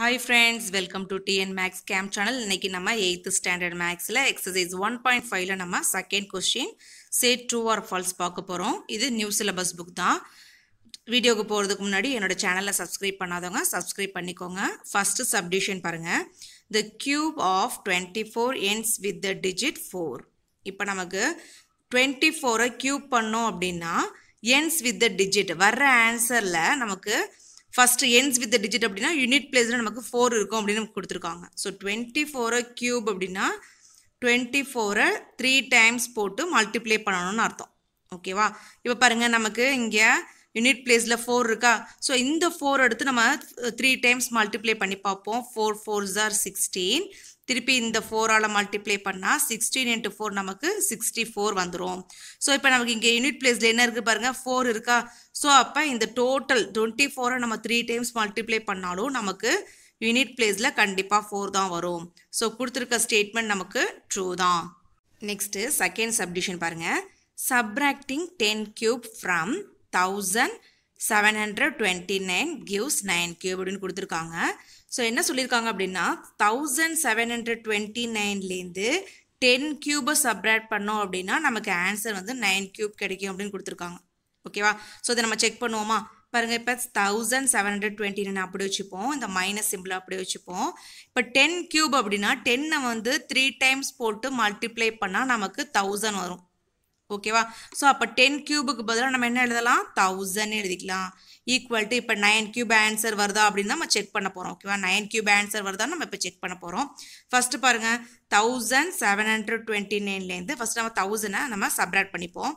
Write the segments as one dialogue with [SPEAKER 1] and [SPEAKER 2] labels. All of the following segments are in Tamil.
[SPEAKER 1] hi friends welcome to TN maths game channel இன்றைக்கி நம்ம எயித்து ஸ்டாண்டர்ட் மேக்ஸில் எக்ஸசைஸ் ஒன் பாயிண்ட் ஃபைவ்ல நம்ம second question say true or false பார்க்க போகிறோம் இது நியூ சிலபஸ் புக் தான் வீடியோக்கு போகிறதுக்கு முன்னாடி என்னோடய சேனலில் சப்ஸ்கிரைப் பண்ணாதவங்க சப்ஸ்கிரைப் பண்ணிக்கோங்க ஃபஸ்ட்டு சப்டிஷன் பாருங்கள் the cube of twenty four ends with the digit four இப்போ நமக்கு டுவெண்ட்டி ஃபோரை க்யூப் பண்ணோம் அப்படின்னா எண்ட்ஸ் வித் த டிஜிட் வர்ற ஆன்சரில் நமக்கு ஃபர்ஸ்ட் எண்ட்ஸ் வித் டிஜிட் அப்படின்னா யூனிட் பிளேஸில் நமக்கு ஃபோர் இருக்கும் அப்படின்னு நமக்கு கொடுத்துருக்காங்க ஸோ டுவெண்ட்டி ஃபோரை க்யூப் அப்படின்னா டுவெண்ட்டி ஃபோரை த்ரீ டைம்ஸ் போட்டு மல்டிப்ளை பண்ணணும்னு அர்த்தம் ஓகேவா இப்போ பாருங்கள் நமக்கு இங்கே யூனிட் பிளேஸில் ஃபோர் இருக்கா ஸோ இந்த ஃபோர் எடுத்து நம்ம த்ரீ டைம்ஸ் மல்டிப்ளை பண்ணி பார்ப்போம் ஃபோர் ஃபோர் ஜார் சிக்ஸ்டீன் திருப்பி இந்த ஃபோரால் மல்டிப்ளை பண்ணால் சிக்ஸ்டீன் இன்ட்டு ஃபோர் நமக்கு சிக்ஸ்டி ஃபோர் வந்துடும் ஸோ இப்போ நமக்கு இங்கே யூனிட் பிளேஸ்ல என்ன இருக்குது பாருங்கள் ஃபோர் இருக்கா ஸோ அப்போ இந்த டோட்டல் டுவெண்ட்டி ஃபோரை நம்ம த்ரீ டைம்ஸ் மல்டிப்ளை பண்ணாலும் நமக்கு யூனிட் பிளேஸ்ல கண்டிப்பாக ஃபோர் தான் வரும் ஸோ கொடுத்துருக்க ஸ்டேட்மெண்ட் நமக்கு ட்ரூ தான் நெக்ஸ்ட்டு செகண்ட் சப்டிஷன் பாருங்க subtracting ten cube from thousand seven hundred twenty nine gives nine cube அப்படின்னு கொடுத்துருக்காங்க ஸோ என்ன சொல்லியிருக்காங்க அப்படின்னா தௌசண்ட் செவன் ஹண்ட்ரட் டுவெண்ட்டி நைன்லேருந்து டென் கியூபை சப்ராக்ட் பண்ணோம் அப்படின்னா நமக்கு ஆன்சர் வந்து நைன் கியூப் கிடைக்கும் அப்படின்னு கொடுத்துருக்காங்க ஓகேவா ஸோ இதை நம்ம செக் பண்ணுவோமா பாருங்கள் இப்போ thousand seven hundred twenty nine அப்படி வச்சுப்போம் இந்த மைனஸ் சிம்பிள் அப்படி வச்சுப்போம் இப்போ டென் கியூப் அப்படின்னா டென்னை வந்து த்ரீ டைம்ஸ் போட்டு மல்டிப்ளை பண்ணால் நமக்கு தௌசண்ட் வரும் ஓகேவா ஸோ அப்போ டென் கியூபுக்கு பதிலாக நம்ம என்ன எழுதலாம் தௌசண்ட் எழுதிக்கலாம் ஈக்குவல் டு இப்போ நைன் கியூப் ஆன்சர் வருதா அப்படின்னு நம்ம செக் பண்ண போகிறோம் ஓகேவா நைன் கியூப் ஆன்சர் வருதா நம்ம இப்போ செக் பண்ண போகிறோம் ஃபஸ்ட்டு பாருங்கள் தௌசண்ட் செவன் ஹண்ட்ரட் டுவெண்ட்டி நைன்லேருந்து ஃபஸ்ட்டு நம்ம தௌசண்டை நம்ம சப்ராக்ட் பண்ணிப்போம்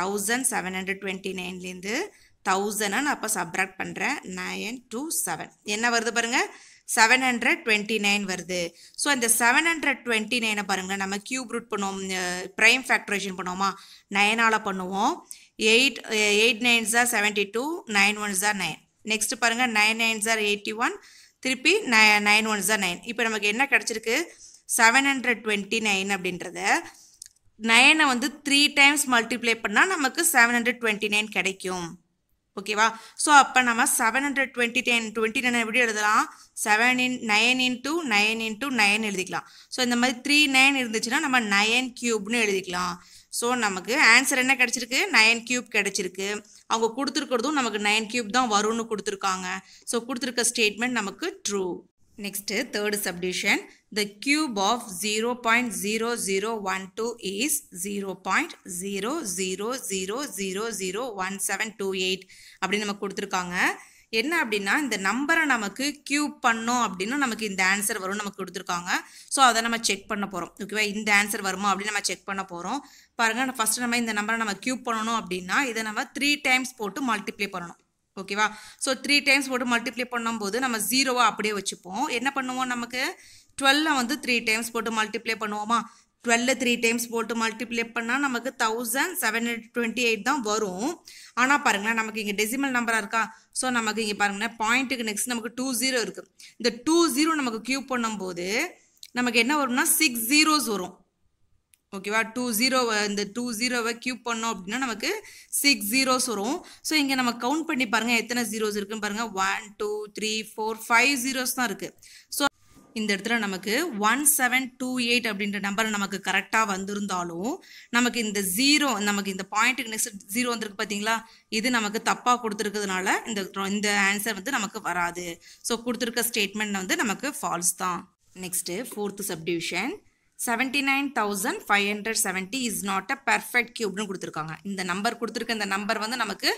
[SPEAKER 1] தௌசண்ட் செவன் ஹண்ட்ரட் டுவெண்ட்டி நைன்லேருந்து தௌசண்டை நான் அப்போ சப்ராக்ட் பண்ணுறேன் நைன் டூ செவன் என்ன வருது பாருங்கள் செவன் ஹண்ட்ரட் டுவெண்ட்டி நைன் வருது ஸோ இந்த செவன் ஹண்ட்ரட் டுவெண்ட்டி நைனை பாருங்களேன் நம்ம கியூப் ரூட் பண்ணுவோம் ப்ரைம் ஃபேக்ட்ரேஷன் பண்ணுவோமா நயனால் பண்ணுவோம் எயிட் எயிட் நைன் ஜார் செவன்ட்டி டூ நைன் ஒன் ஜார் நைன் நெக்ஸ்ட் பாருங்கள் நைன் நைன் ஜார் எயிட்டி ஒன் திருப்பி நை நைன் ஒன் ஜார் நைன் இப்போ நமக்கு என்ன கிடச்சிருக்கு செவன் ஹண்ட்ரட் டுவெண்ட்டி நைன் அப்படின்றத நைனை வந்து த்ரீ டைம்ஸ் மல்டிப்ளை பண்ணால் நமக்கு செவன் ஹண்ட்ரட் டுவெண்ட்டி நைன் கிடைக்கும் ஓகேவா ஸோ அப்போ நம்ம seven hundred twenty ten twenty nine எப்படி எழுதலாம் seven in nine into nine into nine எழுதிக்கலாம் ஸோ இந்த மாதிரி த்ரீ நைன் இருந்துச்சுன்னா நம்ம நயன் கியூப்னு எழுதிக்கலாம் ஸோ நமக்கு ஆன்சர் என்ன கிடச்சிருக்கு நயன் கியூப் கிடச்சிருக்கு அவங்க கொடுத்துருக்கிறதும் நமக்கு நயன் கியூப் தான் வரும்னு கொடுத்துருக்காங்க ஸோ கொடுத்துருக்க ஸ்டேட்மெண்ட் நமக்கு true the of zero zero zero point one two zero point zero zero zero zero zero one seven two eight அப்படின்னு நமக்கு கொடுத்துருக்காங்க என்ன அப்படின்னா இந்த நம்பரை நமக்கு கியூப் பண்ணோம் அப்படின்னா நமக்கு இந்த ஆன்சர் வரும் நமக்கு கொடுத்துருக்காங்க ஸோ அதை நம்ம செக் பண்ண போகிறோம் ஓகேவா இந்த ஆன்சர் வருமா அப்படின்னு நம்ம செக் பண்ண போகிறோம் பாருங்கள் ஃபஸ்ட்டு நம்ம இந்த நம்பரை நம்ம கியூப் பண்ணணும் அப்படின்னா இதை நம்ம த்ரீ டைம்ஸ் போட்டு மல்டிப்ளை பண்ணணும் ஓகேவா ஸோ த்ரீ டைம்ஸ் போட்டு மல்டிப்ளை பண்ணும்போது நம்ம ஜீரோவாக அப்படியே வச்சுப்போம் என்ன பண்ணுவோம் நமக்கு டுவெல்ல வந்து த்ரீ டைம்ஸ் போட்டு மல்டிப்ளை பண்ணுவோமா டுவெல்ல த்ரீ டைம்ஸ் போட்டு மல்டிப்ளை பண்ணால் நமக்கு thousand seven hundred twenty eight தான் வரும் ஆனால் பாருங்களேன் நமக்கு இங்கே டெசிமல் நம்பராக இருக்கா ஸோ நமக்கு இங்கே பாருங்களேன் பாயிண்ட்டுக்கு நெக்ஸ்ட் நமக்கு டூ ஜீரோ இருக்குது இந்த டூ ஜீரோ நமக்கு கியூப் பண்ணும்போது நமக்கு என்ன வரும்னா சிக்ஸ் ஜீரோஸ் வரும் ஓகேவா டூ ஜீரோவை இந்த டூ ஜீரோவை கியூப் பண்ணோம் அப்படின்னா நமக்கு சிக்ஸ் ஜீரோஸ் வரும் ஸோ இங்கே நம்ம கவுண்ட் பண்ணி பாருங்கள் எத்தனை ஜீரோஸ் இருக்குன்னு பாருங்கள் one two three four five zeros தான் இருக்குது ஸோ இந்த இடத்துல நமக்கு ஒன் செவன் டூ எயிட் அப்படின்ற நம்பர் நமக்கு கரெக்டாக வந்திருந்தாலும் நமக்கு இந்த ஜீரோ நமக்கு இந்த பாயிண்ட்டுக்கு நெக்ஸ்ட் ஜீரோ வந்திருக்கு பார்த்தீங்களா இது நமக்கு தப்பாக கொடுத்துருக்கிறதுனால இந்த இந்த ஆன்சர் வந்து நமக்கு வராது ஸோ கொடுத்துருக்க ஸ்டேட்மெண்ட் வந்து நமக்கு ஃபால்ஸ் தான் next fourth subdivision seventy nine thousand five hundred seventy is not a perfect கியூப்னு கொடுத்துருக்காங்க இந்த நம்பர் கொடுத்துருக்க இந்த நம்பர் வந்து நமக்கு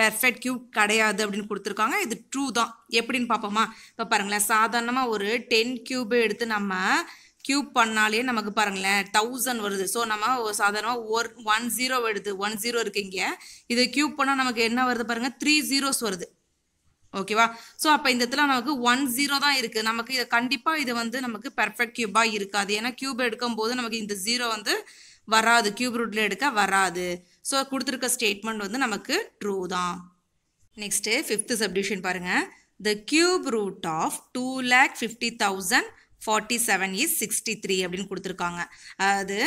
[SPEAKER 1] பெர்ஃபெக்ட் கியூப் கிடையாது அப்படின்னு கொடுத்துருக்காங்க இது ட்ரூ தான் எப்படின்னு பார்ப்போமா இப்போ பாருங்களேன் சாதாரணமாக ஒரு டென் cube எடுத்து நம்ம cube பண்ணாலே நமக்கு பாருங்களேன் தௌசண்ட் வருது ஸோ நம்ம சாதாரணமாக ஒரு ஒன் ஜீரோ வருது ஒன் ஜீரோ இருக்கு இங்கே இதை கியூப் பண்ணால் நமக்கு என்ன வருது பாருங்கள் த்ரீ ஜீரோஸ் வருது ஓகேவா ஸோ அப்போ இந்த இடத்துல நமக்கு ஒன் ஜீரோ தான் இருக்குது நமக்கு இதை கண்டிப்பாக இது வந்து நமக்கு பெர்ஃபெக்ட் கியூபாக இருக்காது ஏன்னா கியூப் எடுக்கும்போது நமக்கு இந்த ஜீரோ வந்து வராது கியூப் ரூட்ல எடுக்க வராது ஸோ கொடுத்துருக்க ஸ்டேட்மெண்ட் வந்து நமக்கு ட்ரூ தான் நெக்ஸ்ட்டு ஃபிஃப்த்து சப்டிஷன் பாருங்கள் the cube root of two lakh fifty thousand forty seven is sixty three அப்படின்னு கொடுத்துருக்காங்க அது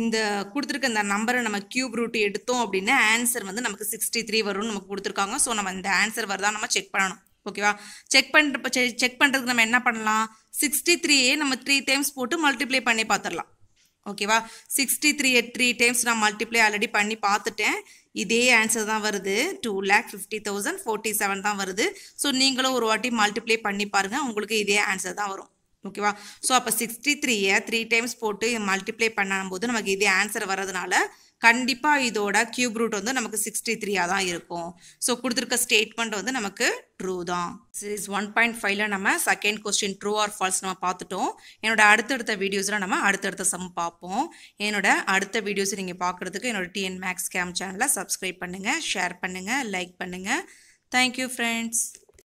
[SPEAKER 1] இந்த கொடுத்துருக்க இந்த நம்பரை நம்ம கியூப் ரூட் எடுத்தோம் அப்படின்னா ஆன்சர் வந்து நமக்கு சிக்ஸ்டி த்ரீ வரும்னு நமக்கு கொடுத்துருக்காங்க ஸோ நம்ம இந்த ஆன்சர் வருதா நம்ம செக் பண்ணணும் ஓகேவா செக் பண்ணுற செக் பண்ணுறதுக்கு நம்ம என்ன பண்ணலாம் சிக்ஸ்டி த்ரீயே நம்ம த்ரீ டைம்ஸ் போட்டு மல்டிப்ளை பண்ணி பார்த்துடலாம் ஓகேவா சிக்ஸ்டி த்ரீ த்ரீ டைம்ஸ் நான் மல்டிப்ளை ஆல்ரெடி பண்ணி பார்த்துட்டேன் இதே ஆன்சர் தான் வருது two lakh fifty thousand forty seven தான் வருது ஸோ நீங்களும் ஒரு வாட்டி மல்டிப்ளை பண்ணி பாருங்கள் உங்களுக்கு இதே ஆன்சர் தான் வரும் ஓகேவா ஸோ அப்போ சிக்ஸ்டி த்ரீயை த்ரீ டைம்ஸ் போட்டு மல்டிப்ளை பண்ணும்போது நமக்கு இதே ஆன்சர் வர்றதுனால கண்டிப்பாக இதோட கியூப் ரூட் வந்து நமக்கு சிக்ஸ்டி த்ரீயாக தான் இருக்கும் ஸோ கொடுத்துருக்க ஸ்டேட்மெண்ட் வந்து நமக்கு ட்ரூ தான் சீரிஸ் ஒன் பாயிண்ட் ஃபைவ்ல நம்ம second question true or false நம்ம பார்த்துட்டோம் என்னோட அடுத்தடுத்த வீடியோஸில் நம்ம அடுத்தடுத்த சம் பார்ப்போம் என்னோட அடுத்த வீடியோஸ் நீங்கள் பார்க்குறதுக்கு என்னோட டிஎன் மேக்ஸ் கேம் சேனலை சப்ஸ்கிரைப் பண்ணுங்கள் ஷேர் பண்ணுங்கள் லைக் பண்ணுங்கள் தேங்க்யூ ஃப்ரெண்ட்ஸ்